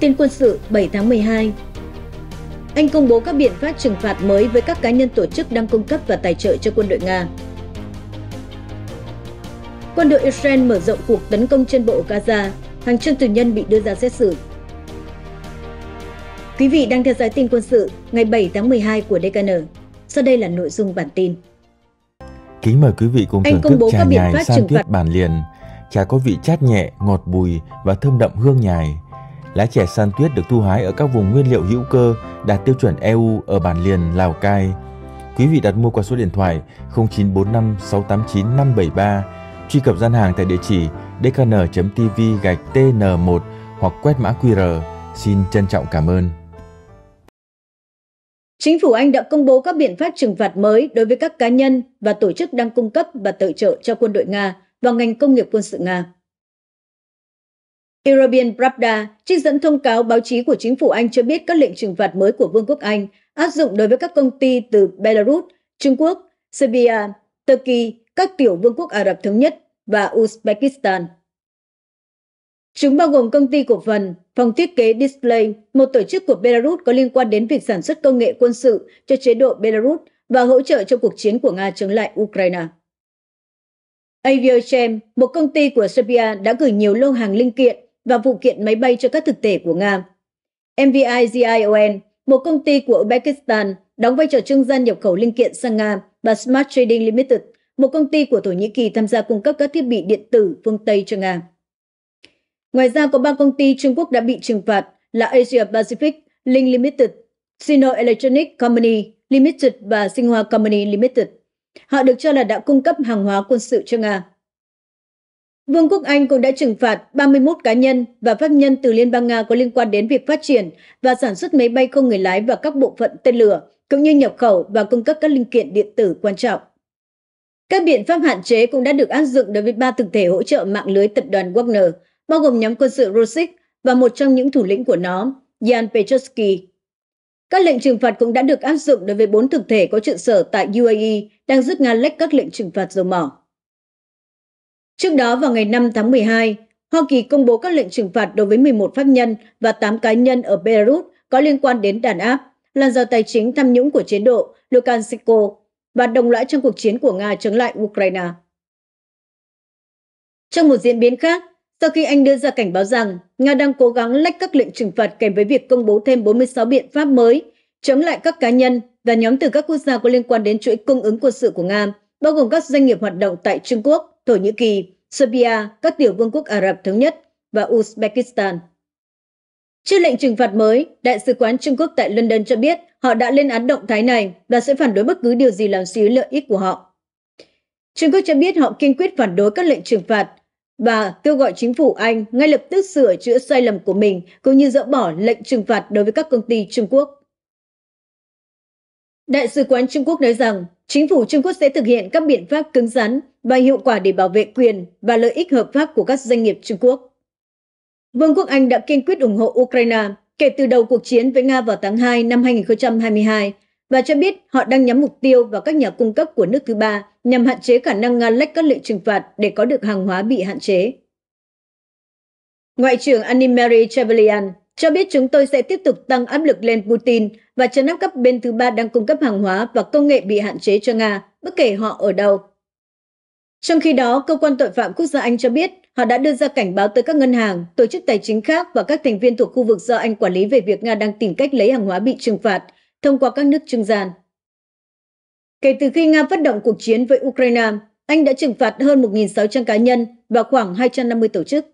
Tin quân sự 7 tháng 12 Anh công bố các biện pháp trừng phạt mới với các cá nhân tổ chức đang cung cấp và tài trợ cho quân đội Nga. Quân đội Israel mở rộng cuộc tấn công trên bộ Gaza, hàng trăm tù nhân bị đưa ra xét xử. Quý vị đang theo dõi tin quân sự ngày 7 tháng 12 của DKN. Sau đây là nội dung bản tin. Kính mời quý vị cùng thưởng thức trà nhài san tuyết bản liền. Trà có vị chát nhẹ, ngọt bùi và thơm đậm hương nhài Lá chè san tuyết được thu hái ở các vùng nguyên liệu hữu cơ đạt tiêu chuẩn EU ở bản liền Lào Cai. Quý vị đặt mua qua số điện thoại 0945 689 573, truy cập gian hàng tại địa chỉ dkn.tv gạch tn1 hoặc quét mã QR. Xin trân trọng cảm ơn. Chính phủ Anh đã công bố các biện pháp trừng phạt mới đối với các cá nhân và tổ chức đang cung cấp và tự trợ cho quân đội Nga và ngành công nghiệp quân sự Nga. European Pravda, trích dẫn thông cáo báo chí của chính phủ Anh cho biết các lệnh trừng phạt mới của Vương quốc Anh áp dụng đối với các công ty từ Belarus, Trung Quốc, Serbia, Turkey, các tiểu vương quốc Ả Rập Thống Nhất và Uzbekistan. Chúng bao gồm công ty cổ phần, phòng thiết kế Display, một tổ chức của Belarus có liên quan đến việc sản xuất công nghệ quân sự cho chế độ Belarus và hỗ trợ cho cuộc chiến của Nga chống lại Ukraine. Aviochem, một công ty của Serbia đã gửi nhiều lô hàng linh kiện và vụ kiện máy bay cho các thực thể của Nga. MVIZION, một công ty của Uzbekistan, đóng vai trò trung gian nhập khẩu linh kiện sang Nga và Smart Trading Limited, một công ty của Thổ Nhĩ Kỳ tham gia cung cấp các thiết bị điện tử phương Tây cho Nga. Ngoài ra có ba công ty Trung Quốc đã bị trừng phạt là Asia Pacific, Link Limited, Sino Electronic Company Limited và Sinh Hoa Company Limited. Họ được cho là đã cung cấp hàng hóa quân sự cho Nga. Vương quốc Anh cũng đã trừng phạt 31 cá nhân và pháp nhân từ Liên bang Nga có liên quan đến việc phát triển và sản xuất máy bay không người lái và các bộ phận tên lửa, cũng như nhập khẩu và cung cấp các linh kiện điện tử quan trọng. Các biện pháp hạn chế cũng đã được áp dụng đối với ba thực thể hỗ trợ mạng lưới tập đoàn Wagner, bao gồm nhóm quân sự Rosic và một trong những thủ lĩnh của nó, Jan Petrosky. Các lệnh trừng phạt cũng đã được áp dụng đối với bốn thực thể có trụ sở tại UAE đang rút ngăn lách các lệnh trừng phạt dầu mỏ. Trước đó vào ngày 5 tháng 12, Hoa Kỳ công bố các lệnh trừng phạt đối với 11 pháp nhân và 8 cá nhân ở Beirut có liên quan đến đàn áp, làn do tài chính tham nhũng của chế độ Lukashenko và đồng lõi trong cuộc chiến của Nga chống lại Ukraine. Trong một diễn biến khác, sau khi Anh đưa ra cảnh báo rằng Nga đang cố gắng lách các lệnh trừng phạt kèm với việc công bố thêm 46 biện pháp mới chống lại các cá nhân và nhóm từ các quốc gia có liên quan đến chuỗi cung ứng quân sự của Nga, bao gồm các doanh nghiệp hoạt động tại Trung Quốc, Thổ Nhĩ Kỳ, Serbia, các tiểu vương quốc Ả Rập Thống Nhất và Uzbekistan. Trước lệnh trừng phạt mới, Đại sứ quán Trung Quốc tại London cho biết họ đã lên án động thái này và sẽ phản đối bất cứ điều gì làm suy lợi ích của họ. Trung Quốc cho biết họ kiên quyết phản đối các lệnh trừng phạt và kêu gọi chính phủ Anh ngay lập tức sửa chữa sai lầm của mình cũng như dỡ bỏ lệnh trừng phạt đối với các công ty Trung Quốc. Đại sứ quán Trung Quốc nói rằng chính phủ Trung Quốc sẽ thực hiện các biện pháp cứng rắn và hiệu quả để bảo vệ quyền và lợi ích hợp pháp của các doanh nghiệp Trung Quốc. Vương quốc Anh đã kiên quyết ủng hộ Ukraine kể từ đầu cuộc chiến với Nga vào tháng 2 năm 2022 và cho biết họ đang nhắm mục tiêu vào các nhà cung cấp của nước thứ ba nhằm hạn chế khả năng Nga lách các lệnh trừng phạt để có được hàng hóa bị hạn chế. Ngoại trưởng Mary Chavelian cho biết chúng tôi sẽ tiếp tục tăng áp lực lên Putin và chấn áp các bên thứ ba đang cung cấp hàng hóa và công nghệ bị hạn chế cho Nga, bất kể họ ở đâu. Trong khi đó, cơ quan tội phạm quốc gia Anh cho biết họ đã đưa ra cảnh báo tới các ngân hàng, tổ chức tài chính khác và các thành viên thuộc khu vực do Anh quản lý về việc Nga đang tìm cách lấy hàng hóa bị trừng phạt thông qua các nước trung gian. Kể từ khi Nga phát động cuộc chiến với Ukraine, Anh đã trừng phạt hơn 1.600 cá nhân và khoảng 250 tổ chức.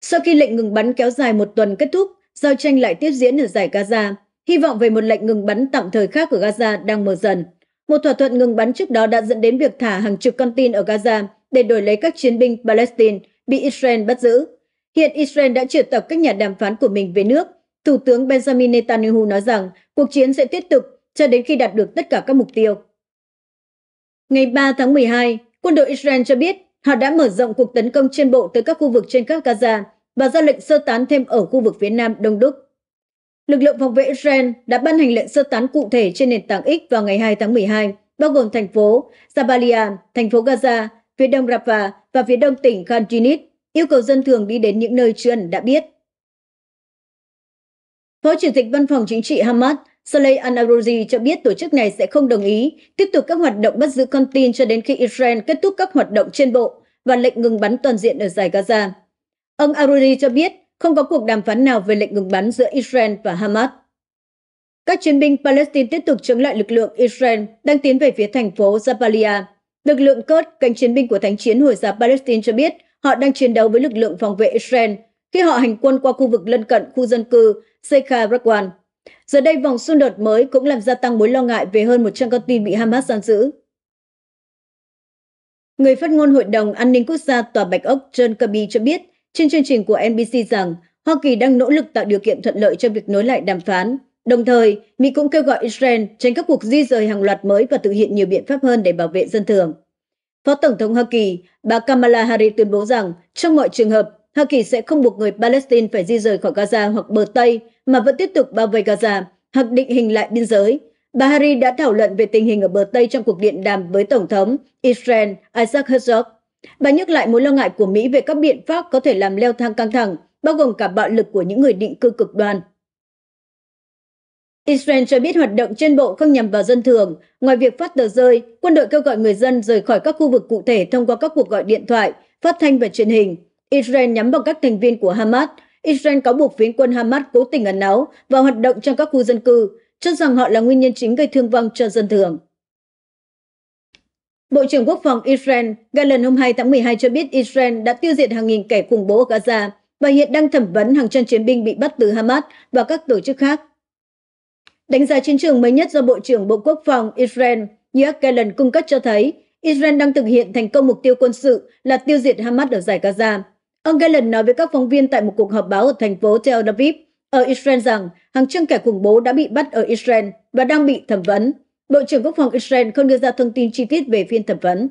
Sau khi lệnh ngừng bắn kéo dài một tuần kết thúc, giao tranh lại tiếp diễn ở giải Gaza. Hy vọng về một lệnh ngừng bắn tạm thời khác ở Gaza đang mở dần. Một thỏa thuận ngừng bắn trước đó đã dẫn đến việc thả hàng chục con tin ở Gaza để đổi lấy các chiến binh Palestine bị Israel bắt giữ. Hiện Israel đã triệu tập các nhà đàm phán của mình về nước. Thủ tướng Benjamin Netanyahu nói rằng cuộc chiến sẽ tiếp tục cho đến khi đạt được tất cả các mục tiêu. Ngày 3 tháng 12, quân đội Israel cho biết họ đã mở rộng cuộc tấn công trên bộ tới các khu vực trên các Gaza và ra lệnh sơ tán thêm ở khu vực phía nam đông Đức. Lực lượng phòng vệ Israel đã ban hành lệnh sơ tán cụ thể trên nền tảng X vào ngày 2 tháng 12, bao gồm thành phố Jabalia, thành phố Gaza, phía đông Rafah và phía đông tỉnh Khan Yunis, yêu cầu dân thường đi đến những nơi chưa đã biết. Phó Chủ tịch Văn phòng Chính trị Hamas Saleh al-Arouzi cho biết tổ chức này sẽ không đồng ý tiếp tục các hoạt động bắt giữ con tin cho đến khi Israel kết thúc các hoạt động trên bộ và lệnh ngừng bắn toàn diện ở giải Gaza. Ông Arouzi cho biết không có cuộc đàm phán nào về lệnh ngừng bắn giữa Israel và Hamas. Các chiến binh Palestine tiếp tục chống lại lực lượng Israel đang tiến về phía thành phố Jabalia. Lực lượng cốt cánh chiến binh của thánh chiến Hồi giáo Palestine cho biết họ đang chiến đấu với lực lượng phòng vệ Israel khi họ hành quân qua khu vực lân cận khu dân cư Sheikha Rakwan. Giờ đây, vòng xung đột mới cũng làm gia tăng mối lo ngại về hơn 100 con tin bị Hamas giam giữ. Người phát ngôn Hội đồng An ninh Quốc gia Tòa Bạch Ốc John Kirby cho biết trên chương trình của NBC rằng Hoa Kỳ đang nỗ lực tạo điều kiện thuận lợi cho việc nối lại đàm phán. Đồng thời, Mỹ cũng kêu gọi Israel tránh các cuộc di rời hàng loạt mới và thực hiện nhiều biện pháp hơn để bảo vệ dân thường. Phó Tổng thống Hoa Kỳ, bà Kamala Harris tuyên bố rằng trong mọi trường hợp, Hoa Kỳ sẽ không buộc người Palestine phải di rời khỏi Gaza hoặc bờ Tây mà vẫn tiếp tục bao vây Gaza hoặc định hình lại biên giới. Bà Harris đã thảo luận về tình hình ở bờ Tây trong cuộc điện đàm với Tổng thống Israel Isaac Herzog Bà nhắc lại mối lo ngại của Mỹ về các biện pháp có thể làm leo thang căng thẳng, bao gồm cả bạo lực của những người định cư cực đoan. Israel cho biết hoạt động trên bộ không nhằm vào dân thường. Ngoài việc phát tờ rơi, quân đội kêu gọi người dân rời khỏi các khu vực cụ thể thông qua các cuộc gọi điện thoại, phát thanh và truyền hình. Israel nhắm vào các thành viên của Hamas. Israel cáo buộc phiến quân Hamas cố tình ẩn náu và hoạt động trong các khu dân cư, cho rằng họ là nguyên nhân chính gây thương vong cho dân thường. Bộ trưởng Quốc phòng Israel Gallant hôm 2 tháng 12 cho biết Israel đã tiêu diệt hàng nghìn kẻ khủng bố ở Gaza và hiện đang thẩm vấn hàng trăm chiến binh bị bắt từ Hamas và các tổ chức khác. Đánh giá chiến trường mới nhất do Bộ trưởng Bộ Quốc phòng Israel Yoav Gallant cung cấp cho thấy Israel đang thực hiện thành công mục tiêu quân sự là tiêu diệt Hamas ở giải Gaza. Ông Gallant nói với các phóng viên tại một cuộc họp báo ở thành phố Tel Aviv ở Israel rằng hàng trăm kẻ khủng bố đã bị bắt ở Israel và đang bị thẩm vấn. Bộ trưởng Quốc phòng Israel không đưa ra thông tin chi tiết về phiên thẩm vấn.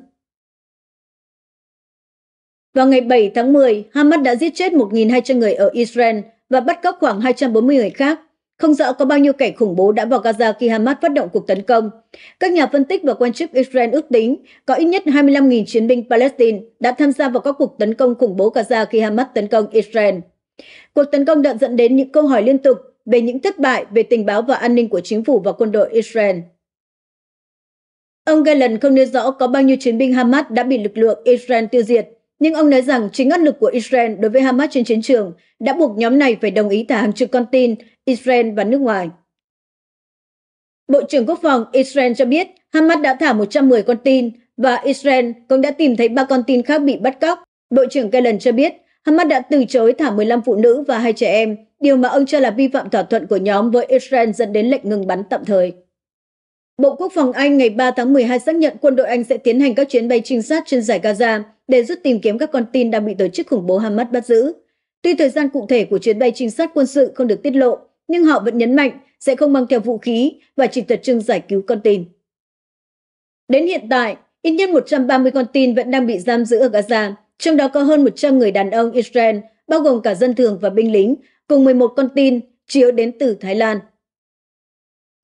Vào ngày 7 tháng 10, Hamas đã giết chết 1.200 người ở Israel và bắt cóc khoảng 240 người khác. Không rõ có bao nhiêu kẻ khủng bố đã vào Gaza khi Hamas phát động cuộc tấn công. Các nhà phân tích và quan chức Israel ước tính có ít nhất 25.000 chiến binh Palestine đã tham gia vào các cuộc tấn công khủng bố Gaza khi Hamas tấn công Israel. Cuộc tấn công đã dẫn đến những câu hỏi liên tục về những thất bại về tình báo và an ninh của chính phủ và quân đội Israel. Ông Gallant không nêu rõ có bao nhiêu chiến binh Hamas đã bị lực lượng Israel tiêu diệt, nhưng ông nói rằng chính áp lực của Israel đối với Hamas trên chiến trường đã buộc nhóm này phải đồng ý thả hàng chục con tin Israel và nước ngoài. Bộ trưởng Quốc phòng Israel cho biết Hamas đã thả 110 con tin và Israel cũng đã tìm thấy ba con tin khác bị bắt cóc. Bộ trưởng Gallant cho biết Hamas đã từ chối thả 15 phụ nữ và hai trẻ em, điều mà ông cho là vi phạm thỏa thuận của nhóm với Israel dẫn đến lệnh ngừng bắn tạm thời. Bộ Quốc phòng Anh ngày 3 tháng 12 xác nhận quân đội Anh sẽ tiến hành các chuyến bay trinh sát trên giải Gaza để giúp tìm kiếm các con tin đang bị tổ chức khủng bố Hamas bắt giữ. Tuy thời gian cụ thể của chuyến bay trinh sát quân sự không được tiết lộ, nhưng họ vẫn nhấn mạnh sẽ không mang theo vũ khí và chỉ tập trung giải cứu con tin. Đến hiện tại, ít nhất 130 con tin vẫn đang bị giam giữ ở Gaza, trong đó có hơn 100 người đàn ông Israel, bao gồm cả dân thường và binh lính, cùng 11 con tin, chiếu đến từ Thái Lan.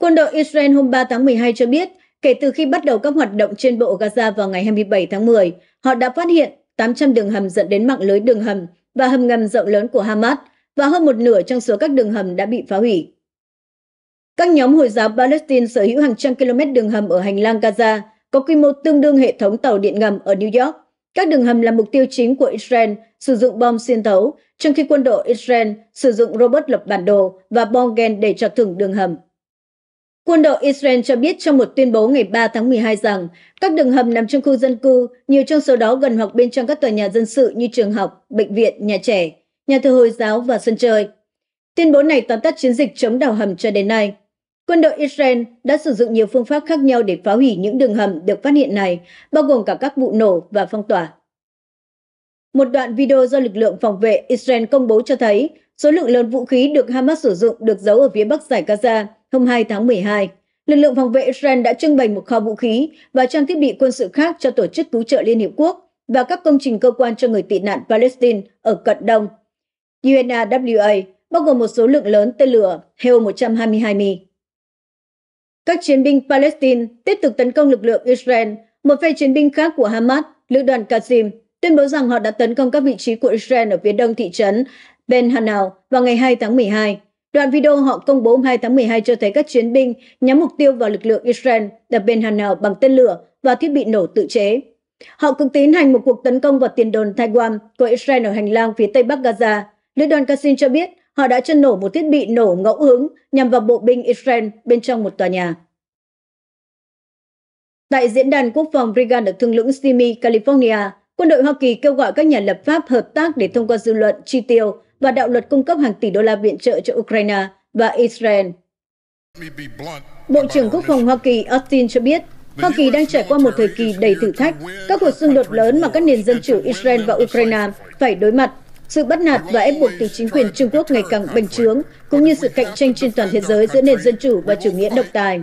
Quân đội Israel hôm 3 tháng 12 cho biết, kể từ khi bắt đầu các hoạt động trên bộ Gaza vào ngày 27 tháng 10, họ đã phát hiện 800 đường hầm dẫn đến mạng lưới đường hầm và hầm ngầm rộng lớn của Hamas và hơn một nửa trong số các đường hầm đã bị phá hủy. Các nhóm Hồi giáo Palestine sở hữu hàng trăm km đường hầm ở hành lang Gaza, có quy mô tương đương hệ thống tàu điện ngầm ở New York. Các đường hầm là mục tiêu chính của Israel sử dụng bom xuyên thấu, trong khi quân đội Israel sử dụng robot lập bản đồ và bom gen để chọc thủng đường hầm. Quân đội Israel cho biết trong một tuyên bố ngày 3 tháng 12 rằng các đường hầm nằm trong khu dân cư, nhiều trong số đó gần hoặc bên trong các tòa nhà dân sự như trường học, bệnh viện, nhà trẻ, nhà thờ Hồi giáo và sân chơi. Tuyên bố này tóm tắt chiến dịch chống đào hầm cho đến nay. Quân đội Israel đã sử dụng nhiều phương pháp khác nhau để phá hủy những đường hầm được phát hiện này, bao gồm cả các vụ nổ và phong tỏa. Một đoạn video do lực lượng phòng vệ Israel công bố cho thấy số lượng lớn vũ khí được Hamas sử dụng được giấu ở phía bắc giải Gaza – Hôm 2 tháng 12, lực lượng phòng vệ Israel đã trưng bày một kho vũ khí và trang thiết bị quân sự khác cho Tổ chức Cứu trợ Liên Hiệp Quốc và các công trình cơ quan cho người tị nạn Palestine ở Cận Đông. UNRWA bao gồm một số lượng lớn tên lửa Heo-122 Mi. Các chiến binh Palestine tiếp tục tấn công lực lượng Israel. Một phe chiến binh khác của Hamas, lữ đoàn Qasim, tuyên bố rằng họ đã tấn công các vị trí của Israel ở phía đông thị trấn Ben Hanal vào ngày 2 tháng 12. Đoạn video họ công bố 2 tháng 12 cho thấy các chiến binh nhắm mục tiêu vào lực lượng Israel, đập Ben Hanel bằng tên lửa và thiết bị nổ tự chế. Họ cũng tiến hành một cuộc tấn công vào tiền đồn Taiwan của Israel ở hành lang phía tây bắc Gaza. Lữ đoàn Kassin cho biết họ đã chân nổ một thiết bị nổ ngẫu hứng nhằm vào bộ binh Israel bên trong một tòa nhà. Tại diễn đàn quốc phòng Reagan ở thung lũng Simi, California, quân đội Hoa Kỳ kêu gọi các nhà lập pháp hợp tác để thông qua dư luận chi tiêu và đạo luật cung cấp hàng tỷ đô la viện trợ cho Ukraine và Israel. Bộ trưởng Quốc phòng Hoa Kỳ Austin cho biết, Hoa Kỳ đang trải qua một thời kỳ đầy thử thách, các cuộc xung đột lớn mà các nền dân chủ Israel và Ukraine phải đối mặt, sự bắt nạt và ép buộc từ chính quyền Trung Quốc ngày càng bành trướng, cũng như sự cạnh tranh trên toàn thế giới giữa nền dân chủ và chủ nghĩa độc tài.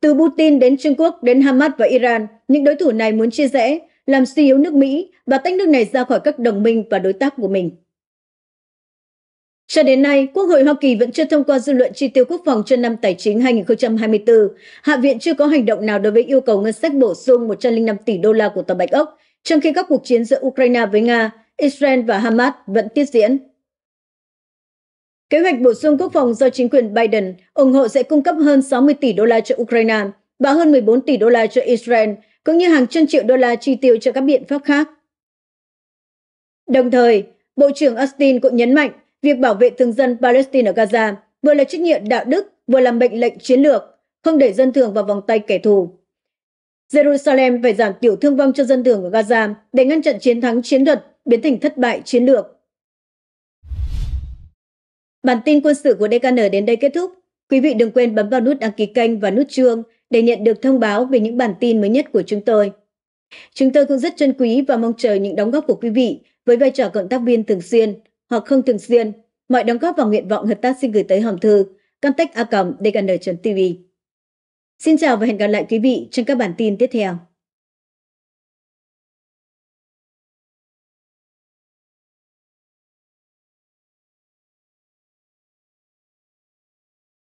Từ Putin đến Trung Quốc, đến Hamas và Iran, những đối thủ này muốn chia rẽ, làm suy yếu nước Mỹ và tách nước này ra khỏi các đồng minh và đối tác của mình. Cho đến nay, Quốc hội Hoa Kỳ vẫn chưa thông qua dư luận chi tiêu quốc phòng cho năm tài chính 2024. Hạ viện chưa có hành động nào đối với yêu cầu ngân sách bổ sung 105 tỷ đô la của Tòa Bạch Ốc, trong khi các cuộc chiến giữa Ukraine với Nga, Israel và Hamas vẫn tiếp diễn. Kế hoạch bổ sung quốc phòng do chính quyền Biden ủng hộ sẽ cung cấp hơn 60 tỷ đô la cho Ukraine và hơn 14 tỷ đô la cho Israel, cũng như hàng trăm triệu đô la chi tiêu cho các biện pháp khác. Đồng thời, Bộ trưởng Austin cũng nhấn mạnh việc bảo vệ thường dân Palestine ở Gaza vừa là trách nhiệm đạo đức vừa là mệnh lệnh chiến lược, không để dân thường vào vòng tay kẻ thù. Jerusalem phải giảm thiểu thương vong cho dân thường ở Gaza để ngăn chặn chiến thắng chiến thuật biến thành thất bại chiến lược. Bản tin quân sự của DKN đến đây kết thúc. Quý vị đừng quên bấm vào nút đăng ký kênh và nút chuông để nhận được thông báo về những bản tin mới nhất của chúng tôi. Chúng tôi cũng rất trân quý và mong chờ những đóng góp của quý vị với vai trò cộng tác viên thường xuyên hoặc không thường xuyên, mọi đóng góp và nguyện vọng hợp tác xin gửi tới hòm thư contact a dgn tv Xin chào và hẹn gặp lại quý vị trong các bản tin tiếp theo.